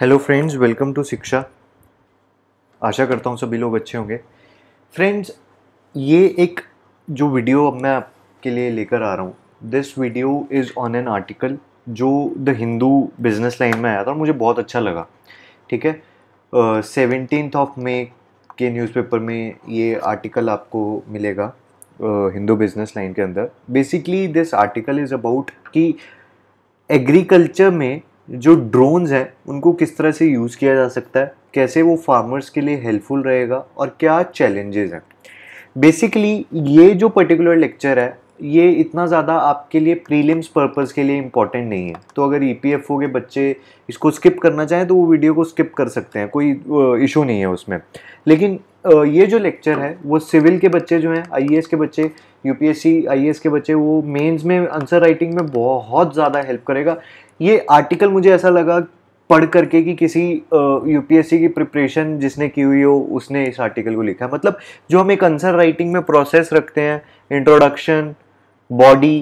hello friends welcome to शिक्षा आशा करता हूँ सभी लोग अच्छे होंगे फ्रेंड्स ये एक जो वीडियो अब मैं आपके लिए लेकर आ रहा हूँ this video is on an article जो द हिंदू बिजनेस लाइन में आया था और मुझे बहुत अच्छा लगा ठीक है सेवेंटीन ऑफ मे के न्यूज़पेपर में ये आर्टिकल आपको मिलेगा हिंदू बिजनेस लाइन के अंदर basically this article is about कि एग्रीकल्चर में जो ड्रोन्स हैं उनको किस तरह से यूज़ किया जा सकता है कैसे वो फार्मर्स के लिए हेल्पफुल रहेगा और क्या चैलेंजेस हैं बेसिकली ये जो पर्टिकुलर लेक्चर है ये इतना ज़्यादा आपके लिए प्रीलिम्स पर्पज़ के लिए इम्पॉर्टेंट नहीं है तो अगर ई e के बच्चे इसको स्किप करना चाहें तो वो वीडियो को स्किप कर सकते हैं कोई इशू नहीं है उसमें लेकिन ये जो लेक्चर है वो सिविल के बच्चे जो हैं आई e के बच्चे यू पी e के बच्चे वो मेंस में आंसर राइटिंग में बहुत ज़्यादा हेल्प करेगा ये आर्टिकल मुझे ऐसा लगा पढ़ करके कि किसी यूपीएससी की प्रिपरेशन जिसने की हुई हो उसने इस आर्टिकल को लिखा है मतलब जो हम एक आंसर राइटिंग में प्रोसेस रखते हैं इंट्रोडक्शन बॉडी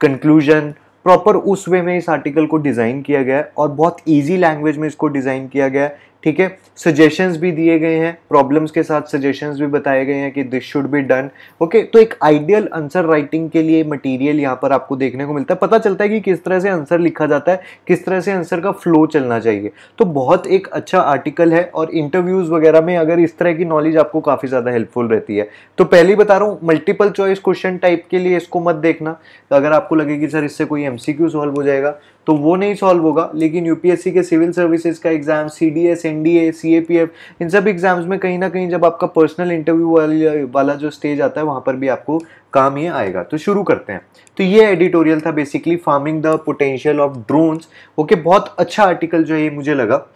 कंक्लूजन प्रॉपर उस वे में इस आर्टिकल को डिज़ाइन किया गया है और बहुत ईजी लैंग्वेज में इसको डिज़ाइन किया गया है ठीक है सजेशंस भी दिए गए हैं प्रॉब्लम्स के साथ सजेशंस भी बताए गए हैं कि this should be done okay तो एक आइडियल आंसर राइटिंग के लिए मटेरियल यहाँ पर आपको देखने को मिलता है पता चलता है कि किस तरह से आंसर लिखा जाता है किस तरह से आंसर का फ्लो चलना चाहिए तो बहुत एक अच्छा आर्टिकल है और इंटरव्यूज़ वगैरह में अगर इस तरह की नॉलेज आपको काफ़ी ज़्यादा हेल्पफुल रहती है तो पहले बता रहा हूँ मल्टीपल चॉइस क्वेश्चन टाइप के लिए इसको मत देखना तो अगर आपको लगे कि सर इससे कोई एम सॉल्व हो जाएगा तो वो नहीं सॉल्व होगा लेकिन यूपीएससी के सिविल सर्विसेज का exam C D S N D A C A P F इन सब एग्जाम्स में कहीं ना कहीं जब आपका पर्सनल इंटरव्यू वाली वाला जो स्टेज आता है वहाँ पर भी आपको काम ये आएगा तो शुरू करते हैं तो ये एडिटोरियल था basically farming the potential of drones okay बहुत अच्छा आर्टिकल जो है मुझे लगा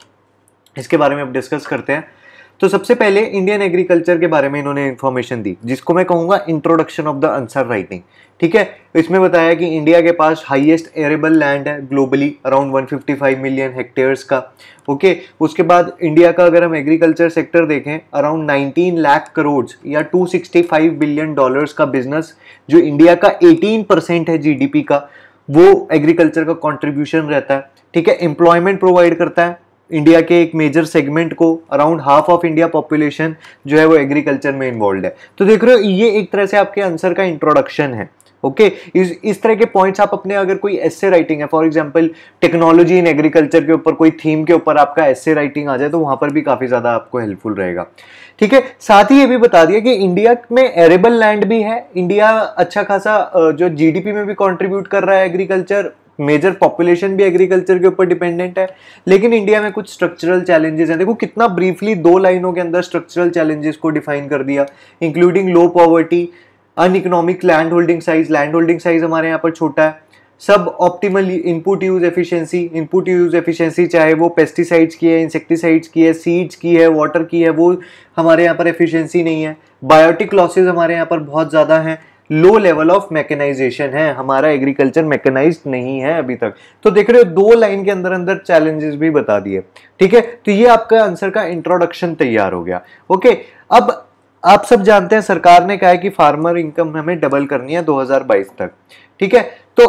इसके बारे में अब डिस्कस करते हैं तो सबसे पहले इंडियन एग्रीकल्चर के बारे में इन्होंने इन्फॉर्मेशन दी जिसको मैं कहूँगा introduction of the answer writing ठीक है इसमें बताया कि इंडिया के पास हाईएस्ट एरेबल लैंड है ग्लोबली अराउंड 155 मिलियन हेक्टेयर्स का ओके okay, उसके बाद इंडिया का अगर हम एग्रीकल्चर सेक्टर देखें अराउंड 19 लाख करोड़ या 265 बिलियन डॉलर्स का बिजनेस जो इंडिया का 18 परसेंट है जीडीपी का वो एग्रीकल्चर का कॉन्ट्रीब्यूशन रहता है ठीक है एम्प्लॉयमेंट प्रोवाइड करता है इंडिया के एक मेजर सेगमेंट को around half of India population जो है वो एग्रीकल्चर में इन्वॉल्व है तो देख रहे हो ये एक तरह से आपके आंसर का इंट्रोडक्शन है ओके okay, इस इस तरह के पॉइंट्स आप अपने अगर कोई एसे राइटिंग है for example technology in agriculture के ऊपर कोई थीम के ऊपर आपका एसे राइटिंग आ जाए तो वहां पर भी काफी ज्यादा आपको हेल्पफुल रहेगा ठीक है साथ ही ये भी बता दिया कि इंडिया में एरेबल लैंड भी है इंडिया अच्छा खासा जो जीडीपी में भी कॉन्ट्रीब्यूट कर रहा है एग्रीकल्चर मेजर पॉपुलेशन भी एग्रीकल्चर के ऊपर डिपेंडेंट है लेकिन इंडिया में कुछ स्ट्रक्चरल चैलेंजेस हैं देखो कितना ब्रीफली दो लाइनों के अंदर स्ट्रक्चरल चैलेंजेस को डिफाइन कर दिया including low poverty uneconomic land holding size land holding size हमारे यहाँ पर छोटा है suboptimal input use efficiency input use efficiency चाहे वो पेस्टिसाइड्स की है इंसेक्टिसाइड्स की है सीड्स की है वाटर की है वो हमारे यहाँ पर एफिशिएंसी नहीं है बायोटिक लॉसेज हमारे यहाँ पर बहुत ज़्यादा हैं लो लेवल ऑफ मैकेनाइजेशन है हमारा एग्रीकल्चर मैकेनाइज नहीं है अभी तक तो देख रहे हो दो लाइन के अंदर अंदर चैलेंजेस भी बता दिए ठीक है तो ये आपका आंसर का इंट्रोडक्शन तैयार हो गया ओके अब आप सब जानते हैं सरकार ने कहा है कि फार्मर इनकम हमें डबल करनी है 2022 तक ठीक है तो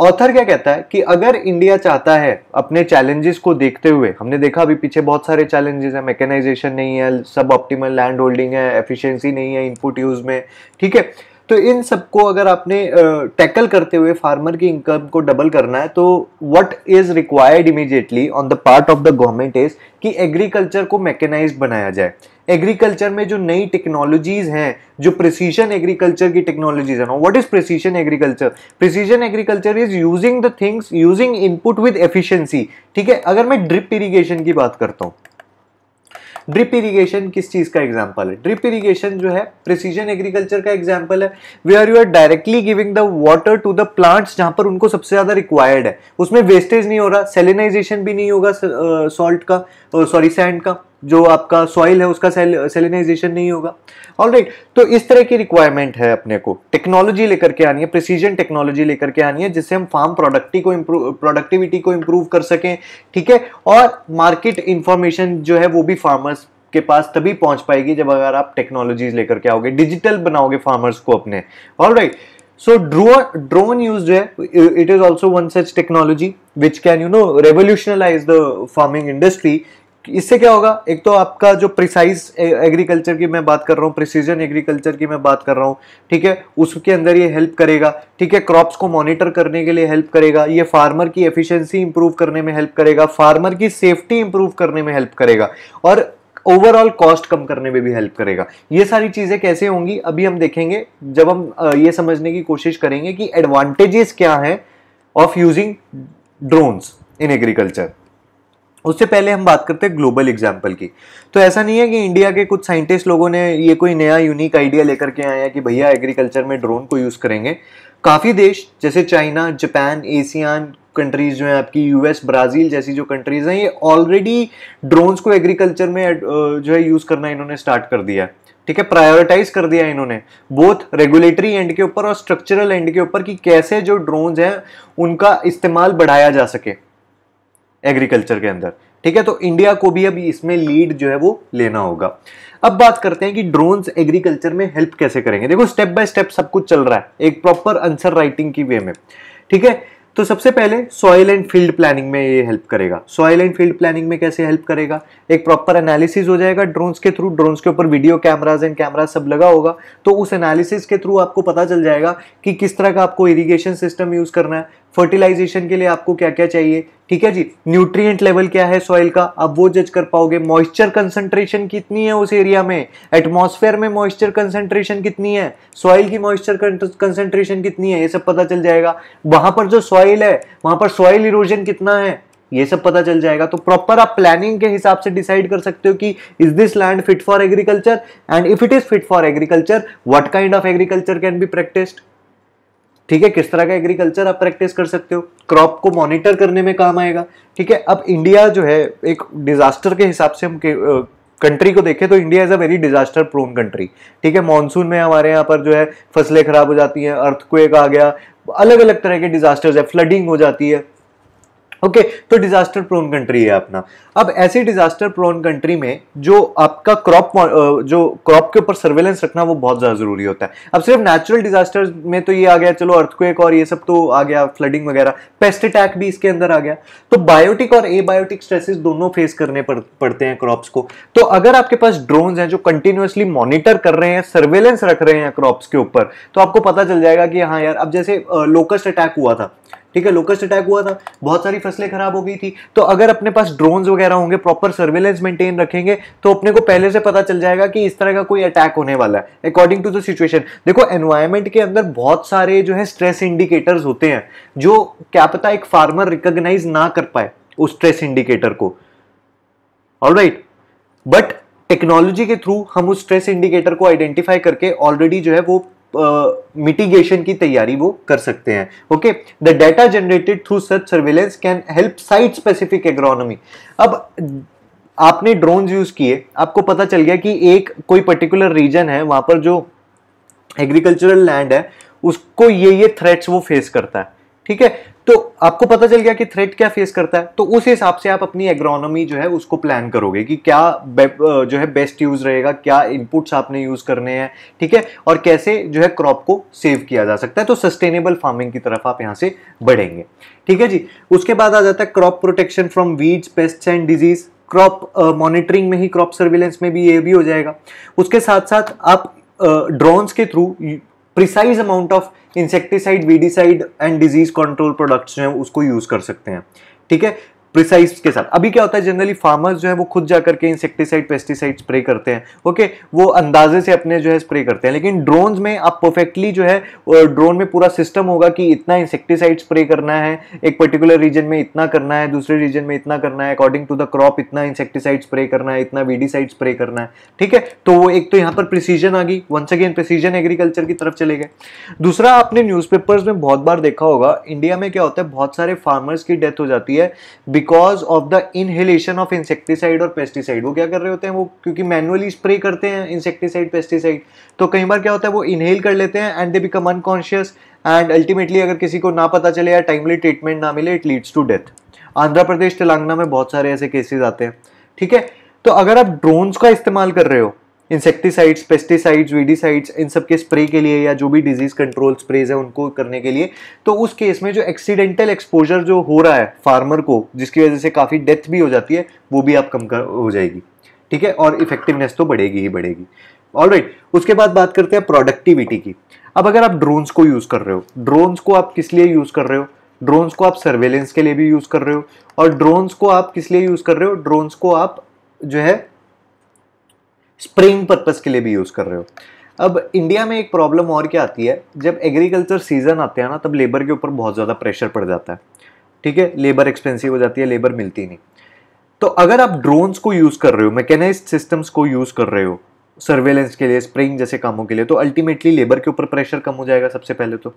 ऑथर क्या कहता है कि अगर इंडिया चाहता है अपने चैलेंजेस को देखते हुए हमने देखा अभी पीछे बहुत सारे चैलेंजेस हैं मैकेनाइजेशन नहीं है सब ऑप्टिमल लैंड होल्डिंग है एफिशिएंसी नहीं है इनपुट यूज में ठीक है तो इन सबको अगर आपने टैकल करते हुए फार्मर की इनकम को डबल करना है तो what is required immediately on the part of the government is कि एग्रीकल्चर को मैकेनाइज बनाया जाए एग्रीकल्चर में जो नई टेक्नोलॉजीज हैं जो प्रिसीजन एग्रीकल्चर की टेक्नोलॉजीज है ना what is precision agriculture precision agriculture is using the things using input with efficiency ठीक है अगर मैं ड्रिप इरिगेशन की बात करता हूँ ड्रिप इरीगेशन किस चीज़ का एग्जाम्पल है ड्रिप इरीगेशन जो है प्रिसीजन एग्रीकल्चर का एग्जाम्पल है are you are directly giving the water to the plants जहां पर उनको सबसे ज़्यादा रिक्वायर्ड है उसमें वेस्टेज नहीं हो रहा सेलिनाइजेशन भी नहीं होगा सॉल्ट का सॉरी सैंड का जो आपका सॉइल है उसका सेल सेलिनाइजेशन नहीं होगा ऑल right, तो इस तरह की रिक्वायरमेंट है अपने को टेक्नोलॉजी लेकर के आनी है प्रिसीजन टेक्नोलॉजी लेकर के आनी है जिससे हम फार्म प्रोडक्टी को प्रोडक्टिविटी को इम्प्रूव कर सकें ठीक है और मार्केट इंफॉर्मेशन जो है वो भी फार्मर्स के पास तभी पहुंच पाएगी जब अगर आप टेक्नोलॉजीज लेकर के आओगे डिजिटल बनाओगे फार्मर्स को अपने all right so drone drone use जो है it is also one such technology which can you know revolutionalise the farming industry इससे क्या होगा एक तो आपका जो प्रिसाइज एग्रीकल्चर की मैं बात कर रहा हूँ प्रिसीजन एग्रीकल्चर की मैं बात कर रहा हूँ ठीक है उसके अंदर ये हेल्प करेगा ठीक है क्रॉप्स को मॉनिटर करने के लिए हेल्प करेगा ये फार्मर की एफिशिएंसी इंप्रूव करने में हेल्प करेगा फार्मर की सेफ्टी इंप्रूव करने में हेल्प करेगा और ओवरऑल कॉस्ट कम करने में भी हेल्प करेगा ये सारी चीज़ें कैसे होंगी अभी हम देखेंगे जब हम ये समझने की कोशिश करेंगे कि एडवांटेजेस क्या हैं of using drones in agriculture उससे पहले हम बात करते हैं ग्लोबल एग्जाम्पल की तो ऐसा नहीं है कि इंडिया के कुछ साइंटिस्ट लोगों ने ये कोई नया यूनिक आइडिया लेकर के आया कि भैया एग्रीकल्चर में ड्रोन को यूज़ करेंगे काफ़ी देश जैसे चाइना जापान एशियान कंट्रीज जो हैं आपकी यूएस ब्राज़ील जैसी जो कंट्रीज़ हैं ये ऑलरेडी ड्रोन्स को एग्रीकल्चर में जो है यूज़ करना इन्होंने स्टार्ट कर दिया है ठीक है प्रायोरिटाइज कर दिया इन्होंने बोथ रेगुलेटरी एंड के ऊपर और स्ट्रक्चरल एंड के ऊपर कि कैसे जो ड्रोन्स हैं उनका इस्तेमाल बढ़ाया जा सके एग्रीकल्चर के अंदर ठीक है तो इंडिया को भी अब इसमें लीड जो है वो लेना होगा अब बात करते हैं कि ड्रोन एग्रीकल्चर में हेल्प कैसे करेंगे देखो स्टेप बाय स्टेप सब कुछ चल रहा है एक प्रॉपर आंसर राइटिंग की वे में ठीक है तो सबसे पहले सॉइल एंड फील्ड प्लानिंग में ये हेल्प करेगा सॉइल एंड फील्ड प्लानिंग में कैसे हेल्प करेगा एक प्रॉपर एनालिसिस हो जाएगा ड्रोन्स के थ्रू ड्रोन्स के ऊपर वीडियो कैमराज एंड कैमरा सब लगा होगा तो उस एनालिसिस के थ्रू आपको पता चल जाएगा कि किस तरह का आपको इरिगेशन सिस्टम यूज़ करना है फर्टिलाइजेशन के लिए आपको क्या क्या चाहिए ठीक है जी न्यूट्रिएंट लेवल क्या है सॉइल का आप वो जज कर पाओगे मॉइस्चर कंसंट्रेशन कितनी है उस एरिया में एटमॉस्फेयर में मॉइस्चर कंसंट्रेशन कितनी है सॉइल की मॉइस्चर कंसंट्रेशन कितनी है ये सब पता चल जाएगा वहां पर जो सॉइल है वहां पर सॉइल इरोजन कितना है ये सब पता चल जाएगा तो प्रॉपर आप प्लानिंग के हिसाब से डिसाइड कर सकते हो कि is this land fit for agriculture and if it is fit for agriculture what kind of agriculture can be practised ठीक है किस तरह का एग्रीकल्चर आप प्रैक्टिस कर सकते हो क्रॉप को मॉनिटर करने में काम आएगा ठीक है अब इंडिया जो है एक डिजास्टर के हिसाब से हम कंट्री को देखें तो India is a very disaster prone country ठीक है मानसून में हमारे यहाँ पर जो है फसलें खराब हो जाती हैं अर्थक्वेक आ गया अलग अलग तरह के डिजास्टर्स है फ्लडिंग हो जाती है ओके okay, तो डिजास्टर प्रोन कंट्री है अपना अब ऐसी डिजास्टर प्रोन कंट्री में जो आपका क्रॉप जो क्रॉप के ऊपर सर्वेलेंस रखना वो बहुत ज़्यादा ज़रूरी होता है अब सिर्फ नेचुरल डिजास्टर में तो ये आ गया चलो अर्थक्वेक और ये सब तो आ गया फ्लडिंग वगैरह पेस्ट अटैक भी इसके अंदर आ गया तो बायोटिक और ए बायोटिक स्ट्रेसेस दोनों फेस करने पड़ते हैं क्रॉप्स को तो अगर आपके पास ड्रोन हैं जो कंटिन्यूसली मॉनिटर कर रहे हैं सर्वेलेंस रख रहे हैं क्रॉप्स के ऊपर तो आपको पता चल जाएगा कि हाँ यार अब जैसे लोकस्ट अटैक हुआ था ठीक है लोकस्ट अटैक हुआ था बहुत सारी फसलें खराब हो गई थी तो अगर अपने पास ड्रोन्स वगैरह होंगे प्रॉपर सर्वेलेंस मेंटेन रखेंगे तो अपने को पहले से पता चल जाएगा कि इस तरह का कोई अटैक होने वाला है अकॉर्डिंग टू द सिचुएशन देखो एनवायरमेंट के अंदर बहुत सारे जो है स्ट्रेस इंडिकेटर्स होते हैं जो क्या पता एक फार्मर रिकोगनाइज ना कर पाए उस स्ट्रेस इंडिकेटर को ऑल राइट बट टेक्नोलॉजी के थ्रू हम उस स्ट्रेस इंडिकेटर को आइडेंटिफाई करके ऑलरेडी जो है वो मिटिगेशन uh, की तैयारी वो कर सकते हैं okay the data generated through such surveillance can help site specific agronomy अब आपने ड्रोन यूज किए आपको पता चल गया कि एक कोई पर्टिकुलर रीजन है वहां पर जो एग्रीकल्चरल लैंड है उसको ये ये थ्रेट्स वो फेस करता है ठीक है तो आपको पता चल गया कि थ्रेट क्या फेस करता है तो उस हिसाब से आप अपनी एग्रोनॉमी जो है उसको प्लान करोगे कि क्या जो है बेस्ट यूज रहेगा क्या इनपुट्स आपने यूज करने हैं ठीक है और कैसे जो है क्रॉप को सेव किया जा सकता है तो सस्टेनेबल फार्मिंग की तरफ आप यहाँ से बढ़ेंगे ठीक है जी उसके बाद आ जाता है crop protection from weeds pest and disease crop monitoring में ही क्रॉप सर्विलेंस में भी ये भी हो जाएगा उसके साथ साथ आप ड्रोन्स के through precise amount of insecticide weedicide and disease control products जो हैं उसको यूज़ कर सकते हैं ठीक है प्रिसाइज के साथ अभी क्या होता है जनरली फार्मर्स जो है वो खुद जाकर के इंसेक्टिसाइड पेस्टिसाइड स्प्रे करते हैं ओके वो अंदाजे से अपने जो है स्प्रे करते हैं लेकिन ड्रोन में आप परफेक्टली जो है ड्रोन में पूरा सिस्टम होगा कि इतना इंसेक्टिसाइड स्प्रे करना है एक पर्टिकुलर रीजन में इतना करना है दूसरे रीजन में इतना करना है अकॉर्डिंग टू द क्रॉप इतना इंसेक्टिसाइड स्प्रे करना है इतना वीडीसाइड स्प्रे करना है ठीक है तो वो एक तो यहाँ पर प्रिसीजन आ गई वंस अगेन प्रिसीजन एग्रीकल्चर की तरफ चले गए दूसरा आपने न्यूज़पेपर्स में बहुत बार देखा होगा इंडिया में क्या होता है बहुत सारे फार्मर्स की डेथ हो जाती है because of the inhalation of insecticide और पेस्टिसाइड वो क्या कर रहे होते हैं वो क्योंकि मैनुअली स्प्रे करते हैं इंसेक्टिसाइड पेस्टिसाइड तो कई बार क्या होता है वो इनहेल कर लेते हैं and they become unconscious and ultimately अगर किसी को ना पता चले या टाइमली ट्रीटमेंट ना मिले it leads to death Andhra Pradesh Telangana में बहुत सारे ऐसे केसेस आते हैं ठीक है तो अगर आप ड्रोन्स का इस्तेमाल कर रहे हो इंसेक्टिसाइड्स पेस्टिसाइड्स वीडिसाइड्स इन सब के स्प्रे के लिए या जो भी डिजीज कंट्रोल स्प्रेज है उनको करने के लिए तो उस केस में जो एक्सीडेंटल एक्सपोजर जो हो रहा है फार्मर को जिसकी वजह से काफ़ी डेथ भी हो जाती है वो भी आप कम कर हो जाएगी ठीक है और इफेक्टिवनेस तो बढ़ेगी ही बढ़ेगी ऑल राइट उसके बाद बात करते हैं प्रोडक्टिविटी की अब अगर आप ड्रोन्स को यूज़ कर रहे हो ड्रोन्स को आप किस लिए यूज़ कर रहे हो ड्रोन्स को आप सर्वेलेंस के लिए भी यूज़ कर रहे हो और ड्रोन्स को आप किस लिए यूज़ कर रहे हो ड्रोन्स को आप जो है स्प्रेइंग पर्पस के लिए भी यूज़ कर रहे हो अब इंडिया में एक प्रॉब्लम और क्या आती है जब एग्रीकल्चर सीज़न आते हैं ना तब लेबर के ऊपर बहुत ज़्यादा प्रेशर पड़ जाता है ठीक है लेबर एक्सपेंसिव हो जाती है लेबर मिलती नहीं तो अगर आप ड्रोन्स को यूज़ कर रहे हो मैकेनाइज सिस्टम्स को यूज़ कर रहे हो सर्वेलेंस के लिए स्प्रेइंग जैसे कामों के लिए तो अल्टीमेटली लेबर के ऊपर प्रेशर कम हो जाएगा सबसे पहले तो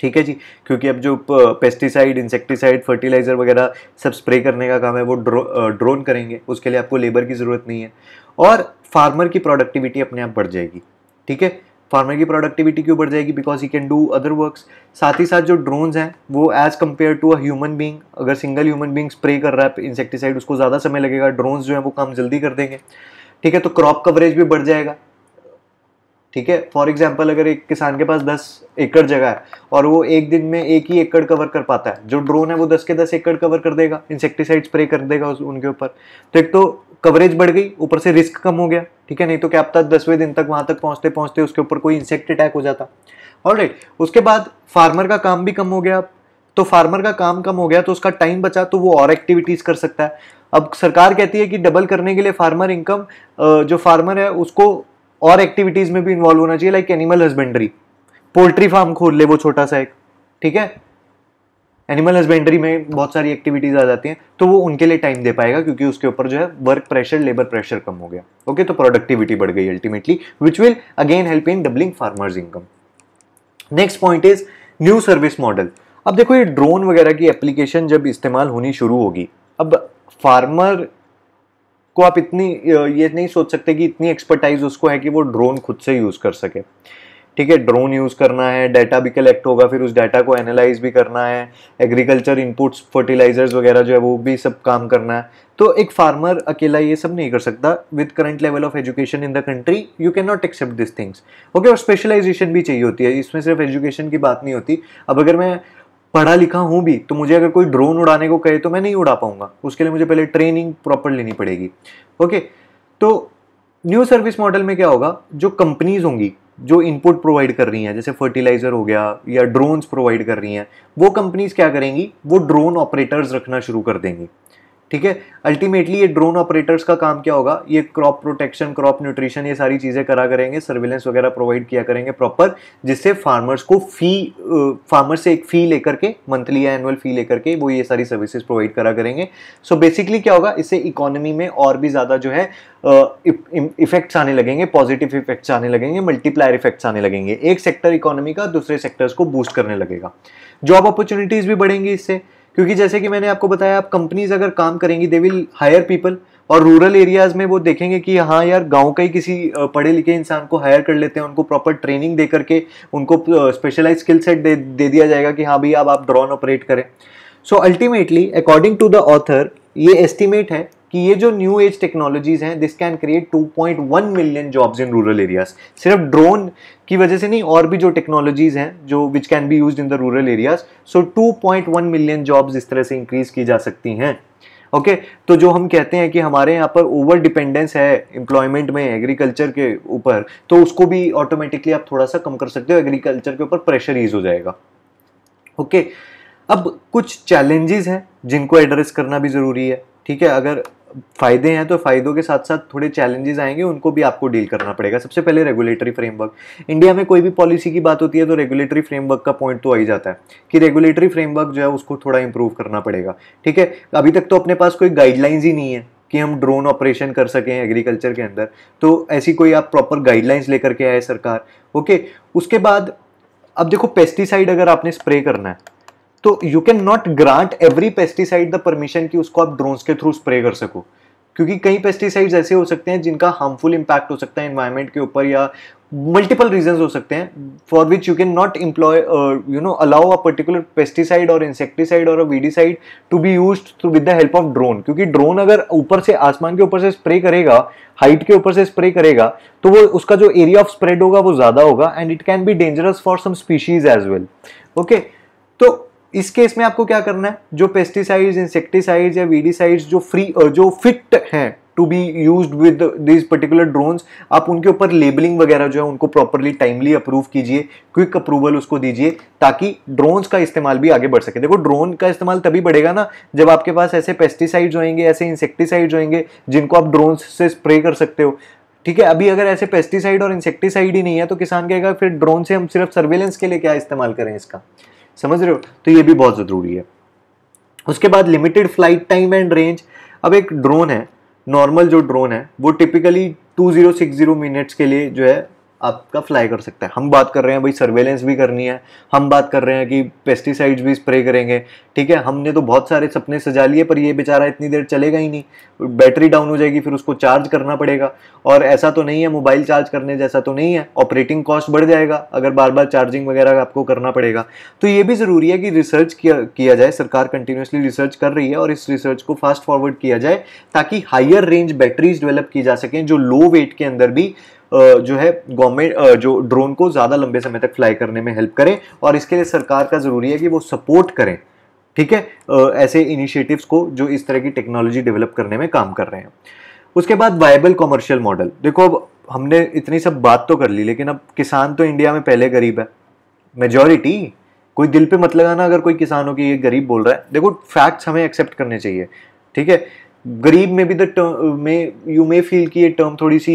ठीक है जी क्योंकि अब जो पेस्टिसाइड इंसेक्टिसाइड फर्टिलाइज़र वगैरह सब स्प्रे करने का काम है वो ड्रो ड्रोन करेंगे उसके लिए आपको लेबर की ज़रूरत नहीं है और फार्मर की प्रोडक्टिविटी अपने आप बढ़ जाएगी ठीक है फार्मर की प्रोडक्टिविटी क्यों बढ़ जाएगी because he can do other work साथ ही साथ जो ड्रोन्स हैं वो as compare to a human being अगर सिंगल ह्यूमन बींग स्प्रे कर रहा है इंसेक्टिसाइड उसको ज़्यादा समय लगेगा ड्रोन्स जो है वो काम जल्दी कर देंगे ठीक है तो क्रॉप कवरेज भी बढ़ जाएगा ठीक है फॉर एग्जाम्पल अगर एक किसान के पास दस एकड़ जगह है और वो एक दिन में एक ही एकड़ कवर कर पाता है जो ड्रोन है वो दस के दस एकड़ कवर कर देगा इंसेक्टिसाइड स्प्रे कर देगा उस उनके ऊपर तो एक तो कवरेज बढ़ गई ऊपर से रिस्क कम हो गया ठीक है नहीं तो क्या पता दसवें दिन तक वहाँ तक पहुँचते पहुँचते उसके ऊपर कोई इंसेक्ट अटैक हो जाता और राइट उसके बाद फार्मर का काम भी कम हो गया तो फार्मर का काम कम हो गया तो उसका टाइम बचा तो वो और एक्टिविटीज़ कर सकता है अब सरकार कहती है कि डबल करने के लिए फार्मर इनकम जो फार्मर है उसको और एक्टिविटीज़ में भी इन्वॉल्व होना चाहिए like animal husbandry poultry farm खोल ले वो छोटा सा एक ठीक है एनिमल हस्बेंड्री में बहुत सारी एक्टिविटीज़ आ जाती हैं तो वो उनके लिए टाइम दे पाएगा क्योंकि उसके ऊपर जो है वर्क प्रेशर लेबर प्रेशर कम हो गया ओके okay, तो प्रोडक्टिविटी बढ़ गई ultimately which will again help in doubling farmers income next point is new service model अब देखो ये ड्रोन वगैरह की एप्लीकेशन जब इस्तेमाल होनी शुरू होगी अब फार्मर को आप इतनी ये नहीं सोच सकते कि इतनी एक्सपर्टाइज उसको है कि वो ड्रोन खुद से यूज़ कर सके ठीक है ड्रोन यूज़ करना है डाटा भी कलेक्ट होगा फिर उस डाटा को एनालाइज भी करना है एग्रीकल्चर इनपुट्स फर्टिलाइजर्स वगैरह जो है वो भी सब काम करना है तो एक फार्मर अकेला ये सब नहीं कर सकता with current level of education in the country you can not accept this things okay और स्पेशलाइजेशन भी चाहिए होती है इसमें सिर्फ एजुकेशन की बात नहीं होती अब अगर मैं पढ़ा लिखा हूँ भी तो मुझे अगर कोई ड्रोन उड़ाने को कहे तो मैं नहीं उड़ा पाऊंगा उसके लिए मुझे पहले ट्रेनिंग प्रॉपर लेनी पड़ेगी ओके तो न्यू सर्विस मॉडल में क्या होगा जो कंपनीज होंगी जो इनपुट प्रोवाइड कर रही हैं जैसे फर्टिलाइज़र हो गया या ड्रोन्स प्रोवाइड कर रही हैं वो कंपनीज़ क्या करेंगी वो ड्रोन ऑपरेटर्स रखना शुरू कर देंगी ठीक है अल्टीमेटली ये ड्रोन ऑपरेटर्स का काम क्या होगा ये क्रॉप प्रोटेक्शन क्रॉप न्यूट्रिशन ये सारी चीज़ें करा करेंगे सर्विलेंस वगैरह प्रोवाइड किया करेंगे प्रॉपर जिससे फार्मर्स को फी फार्मर्स से एक फ़ी लेकर के मंथली या एनुअल फ़ी लेकर के वो ये सारी सर्विसेज प्रोवाइड करा करेंगे सो so बेसिकली क्या होगा इससे इकोनॉमी में और भी ज़्यादा जो है इफेक्ट्स आने लगेंगे पॉजिटिव इफेक्ट्स आने लगेंगे मल्टीप्लायर इफेक्ट्स आने लगेंगे एक सेक्टर इकोनॉमी का दूसरे सेक्टर्स को बूस्ट करने लगेगा जॉब अपॉर्चुनिटीज़ भी बढ़ेंगी इससे क्योंकि जैसे कि मैंने आपको बताया आप कंपनीज अगर काम करेंगी दे विल हायर पीपल और रूरल एरियाज में वो देखेंगे कि हाँ यार गांव का ही किसी पढ़े लिखे इंसान को हायर कर लेते हैं उनको प्रॉपर ट्रेनिंग दे करके उनको स्पेशलाइज स्किल सेट दे दे दिया जाएगा कि हाँ भैया अब आप ड्रोन ऑपरेट करें so ultimately according to the author ये एस्टिमेट है कि ये जो न्यू एज टेक्नोलॉजीज हैं this can create 2.1 million jobs in rural areas सिर्फ ड्रोन की वजह से नहीं और भी जो टेक्नोलॉजीज हैं जो which can be use in the rural areas so 2.1 million jobs इस तरह से इंक्रीज की जा सकती हैं ओके okay, तो जो हम कहते हैं कि हमारे यहाँ पर ओवर डिपेंडेंस है एम्प्लॉयमेंट में एग्रीकल्चर के ऊपर तो उसको भी ऑटोमेटिकली आप थोड़ा सा कम कर सकते हो एग्रीकल्चर के ऊपर प्रेशर ईज हो जाएगा ओके okay, अब कुछ चैलेंजेस हैं जिनको एड्रेस करना भी ज़रूरी है ठीक है अगर फ़ायदे हैं तो फ़ायदों के साथ साथ थोड़े चैलेंजेस आएंगे उनको भी आपको डील करना पड़ेगा सबसे पहले रेगुलेटरी फ्रेमवर्क इंडिया में कोई भी पॉलिसी की बात होती है तो रेगुलेटरी फ्रेमवर्क का पॉइंट तो आ ही जाता है कि रेगुलेटरी फ्रेमवर्क जो है उसको थोड़ा इंप्रूव करना पड़ेगा ठीक है अभी तक तो अपने पास कोई गाइडलाइंस ही नहीं है कि हम ड्रोन ऑपरेशन कर सकें एग्रीकल्चर के अंदर तो ऐसी कोई आप प्रॉपर गाइडलाइंस लेकर के आए सरकार ओके उसके बाद अब देखो पेस्टिसाइड अगर आपने स्प्रे करना है तो you can not grant every pesticide the permission कि उसको आप ड्रोन्स के थ्रू स्प्रे कर सको क्योंकि कई पेस्टिसाइड्स ऐसे हो सकते हैं जिनका हार्मफुल इम्पैक्ट हो सकता है इन्वायरमेंट के ऊपर या मल्टीपल रीजंस हो सकते हैं for which you can not employ you know allow a particular pesticide और इंसेक्टिसाइड और weedicide to be use through with the help of drone क्योंकि ड्रोन अगर ऊपर से आसमान के ऊपर से स्प्रे करेगा हाइट के ऊपर से स्प्रे करेगा तो वो उसका जो एरिया ऑफ स्प्रेड होगा वो ज़्यादा होगा and it can be dangerous for some species as well okay तो इस केस में आपको क्या करना है जो पेस्टिसाइड्स इंसेक्टिसाइड्स या वीडीसाइड्स जो फ्री जो फिट हैं to be use with this particular drones आप उनके ऊपर लेबलिंग वगैरह जो है उनको प्रॉपरली टाइमली अप्रूव कीजिए क्विक अप्रूवल उसको दीजिए ताकि ड्रोन्स का इस्तेमाल भी आगे बढ़ सके देखो ड्रोन का इस्तेमाल तभी बढ़ेगा ना जब आपके पास ऐसे पेस्टिसाइड होंगे ऐसे इंसेक्टिसाइड होंगे जिनको आप ड्रोन से स्प्रे कर सकते हो ठीक है अभी अगर ऐसे पेस्टिसाइड और इंसेक्टिसाइड ही नहीं है तो किसान कहेगा फिर ड्रोन से हम सिर्फ सर्वेलेंस के लिए क्या इस्तेमाल करें इसका समझ रहे हो तो ये भी बहुत ज़रूरी है उसके बाद limited flight time and range अब एक ड्रोन है नॉर्मल जो ड्रोन है वो टिपिकली 2060 मिनट्स के लिए जो है आपका फ्लाई कर सकता है हम बात कर रहे हैं भाई सर्वेलेंस भी करनी है हम बात कर रहे हैं कि पेस्टिसाइड्स भी स्प्रे करेंगे ठीक है हमने तो बहुत सारे सपने सजा लिए पर ये बेचारा इतनी देर चलेगा ही नहीं बैटरी डाउन हो जाएगी फिर उसको चार्ज करना पड़ेगा और ऐसा तो नहीं है मोबाइल चार्ज करने जैसा तो नहीं है ऑपरेटिंग कॉस्ट बढ़ जाएगा अगर बार बार चार्जिंग वगैरह आपको करना पड़ेगा तो ये भी ज़रूरी है कि रिसर्च किया किया जाए सरकार कंटिन्यूसली रिसर्च कर रही है और इस रिसर्च को फास्ट फॉरवर्ड किया जाए ताकि हायर रेंज बैटरीज डेवलप की जा सकें जो लो वेट के अंदर भी जो है गवर्नमेंट जो ड्रोन को ज़्यादा लंबे समय तक फ्लाई करने में हेल्प करें और इसके लिए सरकार का ज़रूरी है कि वो सपोर्ट करें ठीक है ऐसे इनिशिएटिव्स को जो इस तरह की टेक्नोलॉजी डेवलप करने में काम कर रहे हैं उसके बाद वायबल कॉमर्शियल मॉडल देखो अब हमने इतनी सब बात तो कर ली लेकिन अब किसान तो इंडिया में पहले गरीब है मेजोरिटी कोई दिल पे मत लगाना अगर कोई किसानों की ये गरीब बोल रहा है देखो फैक्ट्स हमें एक्सेप्ट करने चाहिए ठीक है गरीब में भी द तो में यू मे फील कि ये टर्म थोड़ी सी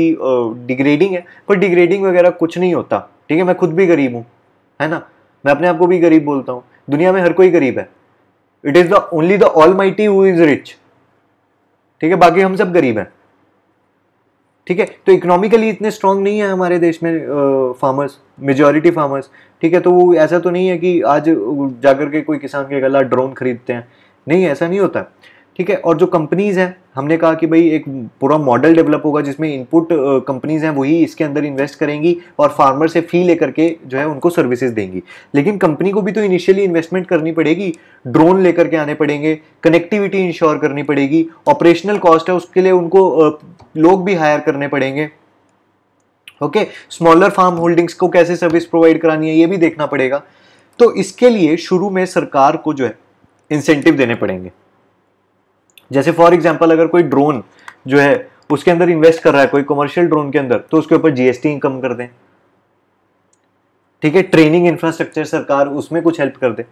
डिग्रेडिंग है पर डिग्रेडिंग वगैरह कुछ नहीं होता ठीक है मैं खुद भी गरीब हूँ है ना मैं अपने आप को भी गरीब बोलता हूँ दुनिया में हर कोई गरीब है it is the only the almighty who is rich ठीक है बाकी हम सब गरीब हैं ठीक है तो इकोनॉमिकली इतने स्ट्रांग नहीं है हमारे देश में फार्मर्स मेजोरिटी फार्मर्स ठीक है तो वो ऐसा तो नहीं है कि आज जाकर के कोई किसान के गला ड्रोन खरीदते हैं नहीं ऐसा नहीं होता ठीक है और जो कंपनीज हैं हमने कहा कि भाई एक पूरा मॉडल डेवलप होगा जिसमें इनपुट कंपनीज हैं वही इसके अंदर इन्वेस्ट करेंगी और फार्मर से फी लेकर के जो है उनको सर्विसेज देंगी लेकिन कंपनी को भी तो इनिशियली इन्वेस्टमेंट करनी पड़ेगी ड्रोन लेकर के आने पड़ेंगे कनेक्टिविटी इंश्योर करनी पड़ेगी ऑपरेशनल कॉस्ट है उसके लिए उनको लोग भी हायर करने पड़ेंगे ओके स्मॉलर फार्म होल्डिंग्स को कैसे सर्विस प्रोवाइड करानी है ये भी देखना पड़ेगा तो इसके लिए शुरू में सरकार को जो है इंसेंटिव देने पड़ेंगे जैसे फॉर एग्जाम्पल अगर कोई ड्रोन जो है उसके अंदर इन्वेस्ट कर रहा है कोई कमर्शियल ड्रोन के अंदर तो उसके ऊपर जीएसटी इनकम कर दें ठीक है ट्रेनिंग इंफ्रास्ट्रक्चर सरकार उसमें कुछ हेल्प कर दे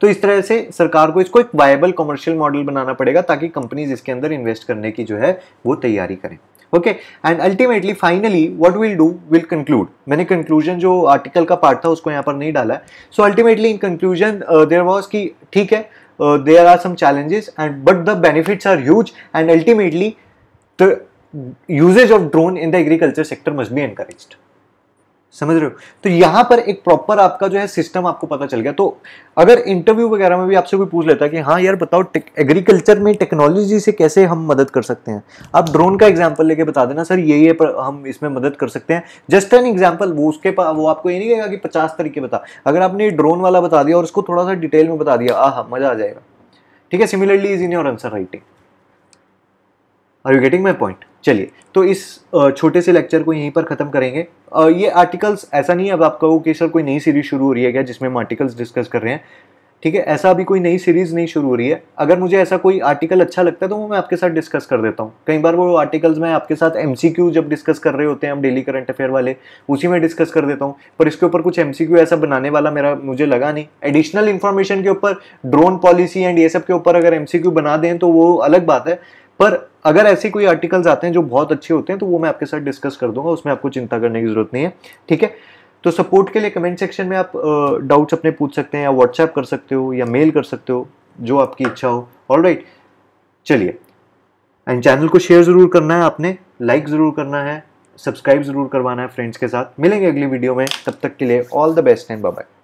तो इस तरह से सरकार को इसको एक वायबल कमर्शियल मॉडल बनाना पड़ेगा ताकि कंपनीज इसके अंदर इन्वेस्ट करने की जो है वो तैयारी करें okay and ultimately finally what will do will conclude मैंने कंक्लूजन जो आर्टिकल का पार्ट था उसको यहाँ पर नहीं डाला है so ultimately in conclusion there was की ठीक है uh, there are some challenges and but the benefits are huge and ultimately the usage of drone in the agriculture sector must be encouraged समझ रहे हो तो यहाँ पर एक प्रॉपर आपका जो है सिस्टम आपको पता चल गया तो अगर इंटरव्यू वगैरह में भी आपसे कोई पूछ लेता है कि हाँ यार बताओ एग्रीकल्चर में टेक्नोलॉजी से कैसे हम मदद कर सकते हैं आप ड्रोन का एग्जाम्पल लेके बता देना सर ये ये पर हम इसमें मदद कर सकते हैं जस्ट एन एग्जाम्पल वो उसके वो आपको ये नहीं कहेगा कि पचास तरीके बता अगर आपने ड्रोन वाला बता दिया और उसको थोड़ा सा डिटेल में बता दिया आ मज़ा आ जाएगा ठीक है similarly is in your answer writing are you getting my point चलिए तो इस छोटे से लेक्चर को यहीं पर ख़त्म करेंगे ये आर्टिकल्स ऐसा नहीं है अब आप कहो कि सर कोई नई सीरीज शुरू हो रही है क्या जिसमें हम आर्टिकल्स डिस्कस कर रहे हैं ठीक है ऐसा अभी कोई नई सीरीज़ नहीं शुरू हो रही है अगर मुझे ऐसा कोई आर्टिकल अच्छा लगता है तो वो मैं आपके साथ डिस्कस कर देता हूँ कई बार वो आर्टिकल्स मैं आपके साथ एम जब डिस्कस कर रहे होते हैं हम डेली करंट अफेयर वाले उसी में डिस्कस कर देता हूँ पर इसके ऊपर कुछ एम ऐसा बनाने वाला मेरा मुझे लगा नहीं एडिशनल इन्फॉर्मेशन के ऊपर ड्रोन पॉलिसी एंड ये सब के ऊपर अगर एम बना दें तो वो अलग बात है पर अगर ऐसे कोई आर्टिकल्स आते हैं जो बहुत अच्छे होते हैं तो वो मैं आपके साथ डिस्कस कर दूंगा उसमें आपको चिंता करने की जरूरत नहीं है ठीक है तो सपोर्ट के लिए कमेंट सेक्शन में आप डाउट्स अपने पूछ सकते हैं या व्हाट्सएप कर सकते हो या मेल कर सकते हो जो आपकी इच्छा हो ऑल राइट चलिए एंड चैनल को शेयर ज़रूर करना है आपने लाइक ज़रूर करना है सब्सक्राइब ज़रूर करवाना है फ्रेंड्स के साथ मिलेंगे अगली वीडियो में तब तक के लिए all the best and bye bye